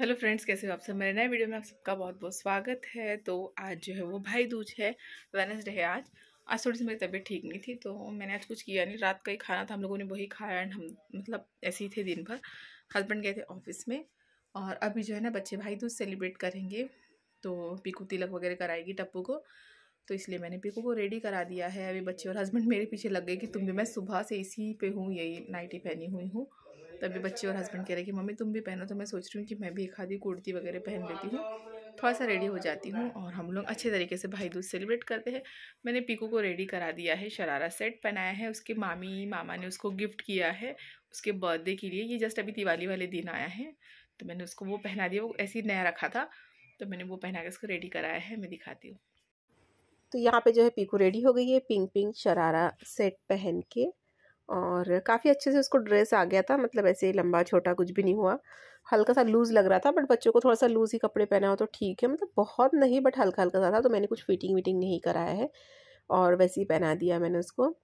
hello friends कैसे हो आप सब मेरे नए वीडियो में आप सबका बहुत बहुत स्वागत है तो आज जो है वो भाई दूज है वेनसडे है आज आज थोड़ी सी मेरी तबीयत ठीक नहीं थी तो मैंने आज कुछ किया नहीं रात का ही खाना था हम लोगों ने वही खाया एंड हम मतलब ऐसे ही थे दिन भर हस्बैंड गए थे ऑफिस में और अभी जो है ना बच्चे भाई दूज सेलिब्रेट करेंगे तो पीकू तिलक वगैरह कराएगी टप्पू को तो इसलिए मैंने पीकू को रेडी करा दिया है अभी बच्चे और हस्बैंड मेरे पीछे लग गए कि तुम भी मैं सुबह से इसी पे हूँ यही नाइटी पहनी हुई हूँ तभी बच्चे और हस्बैंड कह रहे कि मम्मी तुम भी पहनो तो मैं सोच रही हूँ कि मैं भी एक आधी कुर्ती वगैरह पहन लेती हूँ थोड़ा सा रेडी हो जाती हूँ और हम लोग अच्छे तरीके से भाई दूज सेलिब्रेट करते हैं मैंने पीकू को रेडी करा दिया है शरारा सेट पहनाया है उसके मामी मामा ने उसको गिफ्ट किया है उसके बर्थडे के लिए ये जस्ट अभी दिवाली वाले दिन आया है तो मैंने उसको वो पहना दिया वो ऐसे ही नया रखा था तो मैंने वो पहना के उसको रेडी कराया है मैं दिखाती हूँ तो यहाँ पे जो है पीकू रेडी हो गई है पिंक पिंक शरारा सेट पहन के और काफ़ी अच्छे से उसको ड्रेस आ गया था मतलब ऐसे ही लंबा छोटा कुछ भी नहीं हुआ हल्का सा लूज़ लग रहा था बट बच्चों को थोड़ा सा लूज़ ही कपड़े पहना हो तो ठीक है मतलब बहुत नहीं बट हल्का हल्का सा था तो मैंने कुछ फिटिंग विटिंग नहीं कराया है और वैसे ही पहना दिया मैंने उसको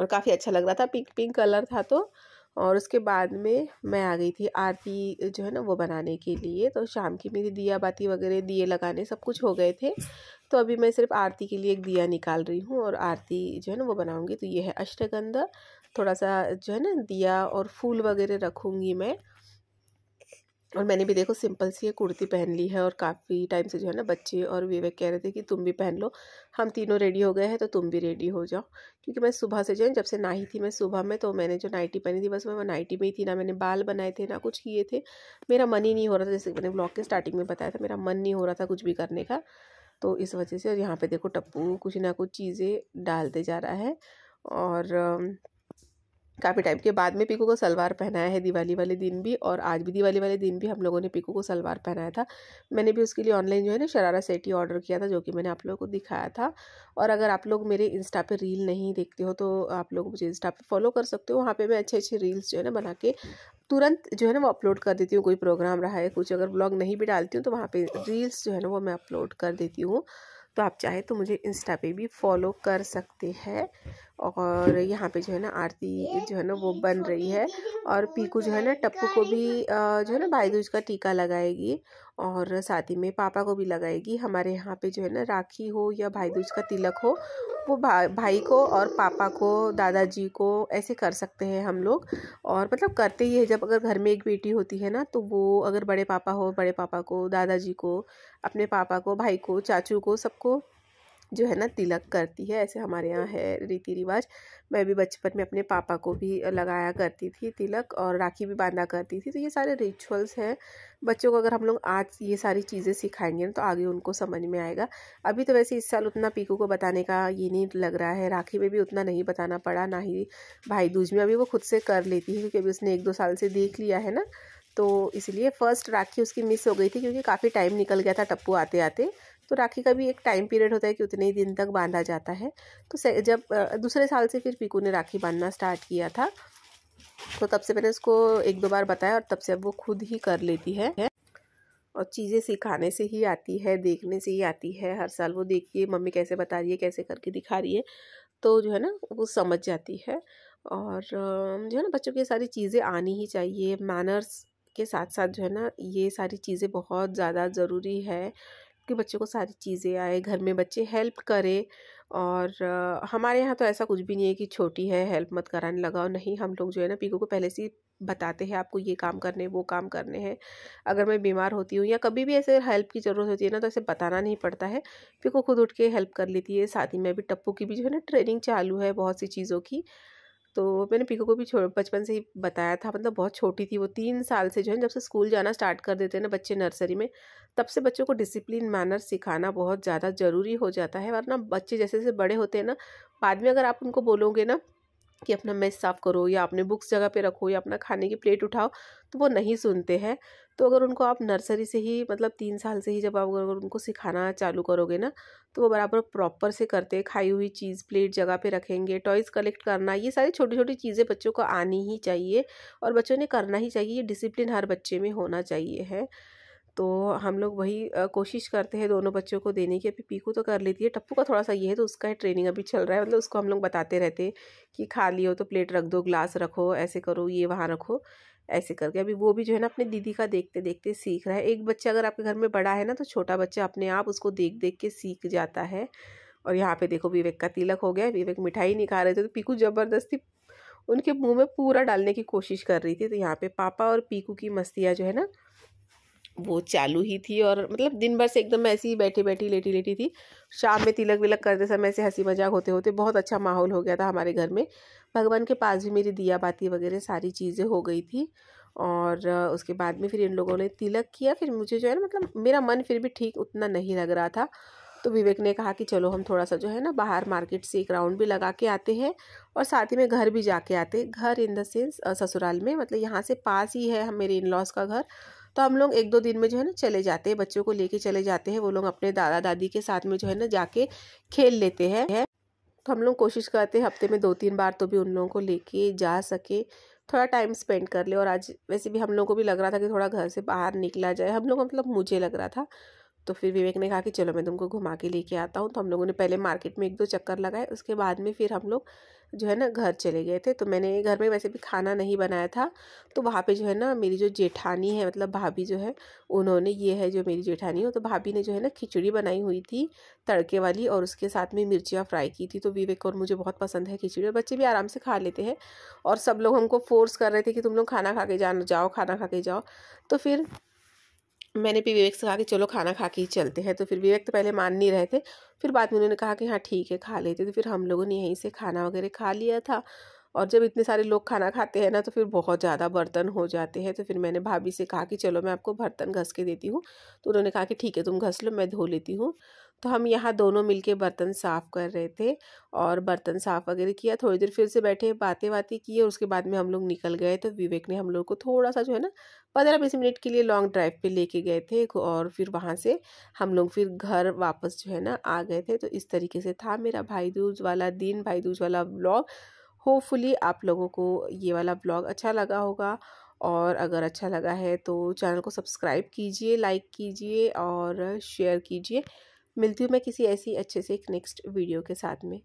और काफ़ी अच्छा लग रहा था पिंक पिंक कलर था तो और उसके बाद में मैं आ गई थी आरती जो है ना वो बनाने के लिए तो शाम की मेरी दिया बाती वगैरह दिए लगाने सब कुछ हो गए थे तो अभी मैं सिर्फ आरती के लिए एक दिया निकाल रही हूँ और आरती जो है ना वो बनाऊँगी तो ये है अष्टगंधा थोड़ा सा जो है ना दिया और फूल वगैरह रखूँगी मैं और मैंने भी देखो सिंपल सी ये कुर्ती पहन ली है और काफ़ी टाइम से जो है ना बच्चे और विवेक कह रहे थे कि तुम भी पहन लो हम तीनों रेडी हो गए हैं तो तुम भी रेडी हो जाओ क्योंकि मैं सुबह से जो है जब से नाही थी मैं सुबह में तो मैंने जो नाइटी पहनी थी बस मैं वो नाइटी में ही थी ना मैंने बाल बनाए थे ना कुछ किए थे मेरा मन ही नहीं हो रहा था जैसे मैंने ब्लॉग के स्टार्टिंग में बताया था मेरा मन नहीं हो रहा था कुछ भी करने का तो इस वजह से और यहाँ पर देखो टप्पू कुछ ना कुछ चीज़ें डालते जा रहा है और काफ़ी टाइम के बाद में पीको को सलवार पहनाया है दिवाली वाले दिन भी और आज भी दिवाली वाले दिन भी हम लोगों ने पीकू को सलवार पहनाया था मैंने भी उसके लिए ऑनलाइन जो है ना शरारा सेट ही ऑर्डर किया था जो कि मैंने आप लोगों को दिखाया था और अगर आप लोग मेरे इंस्टा पे रील नहीं देखते हो तो आप लोग मुझे इंस्टा पे फॉलो कर सकते हो वहाँ पर मैं अच्छे अच्छे रील्स जो है ना बना के तुरंत जो है ना वो अपलोड कर देती हूँ कोई प्रोग्राम रहा है कुछ अगर ब्लॉग नहीं भी डालती हूँ तो वहाँ पर रील्स जो है ना वो मैं अपलोड कर देती हूँ तो आप चाहें तो मुझे इंस्टा पे भी फॉलो कर सकते हैं और यहाँ पे जो है ना आरती जो है ना वो बन रही है और पीकू जो है ना टप्पू को भी जो है ना भाईदूज का टीका लगाएगी और साथ ही में पापा को भी लगाएगी हमारे यहाँ पे जो है ना राखी हो या भाईदूज का तिलक हो वो भा, भाई को और पापा को दादाजी को ऐसे कर सकते हैं हम लोग और मतलब करते ही है जब अगर घर में एक बेटी होती है ना तो वो अगर बड़े पापा हो बड़े पापा को दादाजी को अपने पापा को भाई को चाचू को सबको जो है ना तिलक करती है ऐसे हमारे यहाँ है रीति रिवाज मैं भी बचपन में अपने पापा को भी लगाया करती थी तिलक और राखी भी बांधा करती थी तो ये सारे रिचुअल्स हैं बच्चों को अगर हम लोग आज ये सारी चीज़ें सिखाएंगे ना तो आगे उनको समझ में आएगा अभी तो वैसे इस साल उतना पीकू को बताने का ये नहीं लग रहा है राखी में भी उतना नहीं बताना पड़ा ना ही भाई दूज में अभी वो खुद से कर लेती है क्योंकि अभी उसने एक दो साल से देख लिया है ना तो इसलिए फ़र्स्ट राखी उसकी मिस हो गई थी क्योंकि काफ़ी टाइम निकल गया था टप्पू आते आते तो राखी का भी एक टाइम पीरियड होता है कि उतने ही दिन तक बांधा जाता है तो जब दूसरे साल से फिर पीकू ने राखी बांधना स्टार्ट किया था तो तब से मैंने उसको एक दो बार बताया और तब से अब वो खुद ही कर लेती है और चीज़ें सिखाने से ही आती है देखने से ही आती है हर साल वो देखिए मम्मी कैसे बता रही है कैसे करके दिखा रही है तो जो है ना वो समझ जाती है और जो है ना बच्चों की सारी चीज़ें आनी ही चाहिए मैनर्स के साथ साथ जो है ना ये सारी चीज़ें बहुत ज़्यादा ज़रूरी है कि बच्चों को सारी चीज़ें आए घर में बच्चे हेल्प करें और हमारे यहाँ तो ऐसा कुछ भी नहीं है कि छोटी है हेल्प मत कराने लगाओ नहीं हम लोग जो है ना पीको को पहले से बताते हैं आपको ये काम करने वो काम करने हैं अगर मैं बीमार होती हूँ या कभी भी ऐसे हेल्प की ज़रूरत होती है ना तो ऐसे बताना नहीं पड़ता है पीको खुद उठ के हेल्प कर लेती है साथ ही में अभी टप्पू की भी जो है ना ट्रेनिंग चालू है बहुत सी चीज़ों की तो मैंने पीको को भी बचपन से ही बताया था मतलब बहुत छोटी थी वो तीन साल से जो है जब से स्कूल जाना स्टार्ट कर देते हैं ना बच्चे नर्सरी में तब से बच्चों को डिसिप्लिन मैनर सिखाना बहुत ज़्यादा ज़रूरी हो जाता है वरना बच्चे जैसे जैसे बड़े होते हैं ना बाद में अगर आप उनको बोलोगे ना कि अपना मेस साफ़ करो या अपने बुक्स जगह पे रखो या अपना खाने की प्लेट उठाओ तो वो नहीं सुनते हैं तो अगर उनको आप नर्सरी से ही मतलब तीन साल से ही जब आप अगर उनको सिखाना चालू करोगे ना तो वो बराबर प्रॉपर से करते खाई हुई चीज़ प्लेट जगह पे रखेंगे टॉयज़ कलेक्ट करना ये सारी छोटी छोटी चीज़ें बच्चों को आनी ही चाहिए और बच्चों ने करना ही चाहिए ये डिसिप्लिन हर बच्चे में होना चाहिए है तो हम लोग वही कोशिश करते हैं दोनों बच्चों को देने की अभी पीकू तो कर लेती है टप्पू का थोड़ा सा ये है तो उसका ट्रेनिंग अभी चल रहा है मतलब उसको हम लोग बताते रहते हैं कि खा लियो तो प्लेट रख दो ग्लास रखो ऐसे करो ये वहाँ रखो ऐसे करके अभी वो भी जो है ना अपने दीदी का देखते देखते सीख रहा है एक बच्चा अगर आपके घर में बड़ा है ना तो छोटा बच्चा अपने आप उसको देख देख के सीख जाता है और यहाँ पे देखो विवेक का तिलक हो गया विवेक मिठाई नहीं खा रहे थे तो पीकू ज़बरदस्ती उनके मुंह में पूरा डालने की कोशिश कर रही थी तो यहाँ पे पापा और पीकू की मस्तियाँ जो है ना वो चालू ही थी और मतलब दिन भर से एकदम मैं ऐसी ही बैठी बैठी लेटी लेटी थी शाम में तिलक विलक करते समय ऐसे हंसी मजाक होते होते बहुत अच्छा माहौल हो गया था हमारे घर में भगवान के पास भी मेरी दिया बाती वगैरह सारी चीज़ें हो गई थी और उसके बाद में फिर इन लोगों ने तिलक किया फिर मुझे जो है ना मतलब मेरा मन फिर भी ठीक उतना नहीं लग रहा था तो विवेक ने कहा कि चलो हम थोड़ा सा जो है ना बाहर मार्केट से एक राउंड भी लगा के आते हैं और साथ ही में घर भी जाके आते घर इन द सेंस ससुराल में मतलब यहाँ से पास ही है मेरे इन लॉज का घर तो हम लोग एक दो दिन में जो है ना चले जाते हैं बच्चों को लेके चले जाते हैं वो लोग अपने दादा दादी के साथ में जो है ना जाके खेल लेते हैं तो हम लोग कोशिश करते हैं हफ्ते में दो तीन बार तो भी उन लोगों को लेके जा सके थोड़ा टाइम स्पेंड कर ले और आज वैसे भी हम लोगों को भी लग रहा था कि थोड़ा घर से बाहर निकला जाए हम लोग मतलब मुझे लग रहा था तो फिर विवेक ने कहा कि चलो मैं तुमको घुमा के लेके आता हूँ तो हम लोगों ने पहले मार्केट में एक दो चक्कर लगाए उसके बाद में फिर हम लोग जो है ना घर चले गए थे तो मैंने घर में वैसे भी खाना नहीं बनाया था तो वहाँ पे जो है ना मेरी जो जेठानी है मतलब भाभी जो है उन्होंने ये है जो मेरी जेठानी हो तो भाभी ने जो है ना खिचड़ी बनाई हुई थी तड़के वाली और उसके साथ में मिर्चियाँ फ्राई की थी तो विवेक और मुझे बहुत पसंद है खिचड़ी और बच्चे भी आराम से खा लेते हैं और सब लोग हमको फोर्स कर रहे थे कि तुम लोग खाना खा के जाओ खाना खा के जाओ तो फिर मैंने भी विवेक से कहा कि चलो खाना खा के ही चलते हैं तो फिर विवेक तो पहले मान नहीं रहे थे फिर बाद में उन्होंने कहा कि हाँ ठीक है खा लेते तो फिर हम लोगों ने यहीं से खाना वगैरह खा लिया था और जब इतने सारे लोग खाना खाते हैं ना तो फिर बहुत ज़्यादा बर्तन हो जाते हैं तो फिर मैंने भाभी से कहा कि चलो मैं आपको बर्तन घस के देती हूँ तो उन्होंने कहा कि ठीक है तुम घस लो मैं धो लेती हूँ तो हम यहाँ दोनों मिलके बर्तन साफ़ कर रहे थे और बर्तन साफ़ वगैरह किया थोड़ी देर फिर से बैठे बातें बातें की और उसके बाद में हम लोग निकल गए तो विवेक ने हम लोग को थोड़ा सा जो है ना पंद्रह बीस मिनट के लिए लॉन्ग ड्राइव पे लेके गए थे और फिर वहाँ से हम लोग फिर घर वापस जो है ना आ गए थे तो इस तरीके से था मेरा भाई दूज वाला दिन भाई दूज वाला ब्लॉग होपफुली आप लोगों को ये वाला ब्लॉग अच्छा लगा होगा और अगर अच्छा लगा है तो चैनल को सब्सक्राइब कीजिए लाइक कीजिए और शेयर कीजिए मिलती हूँ मैं किसी ऐसी अच्छे से एक नेक्स्ट वीडियो के साथ में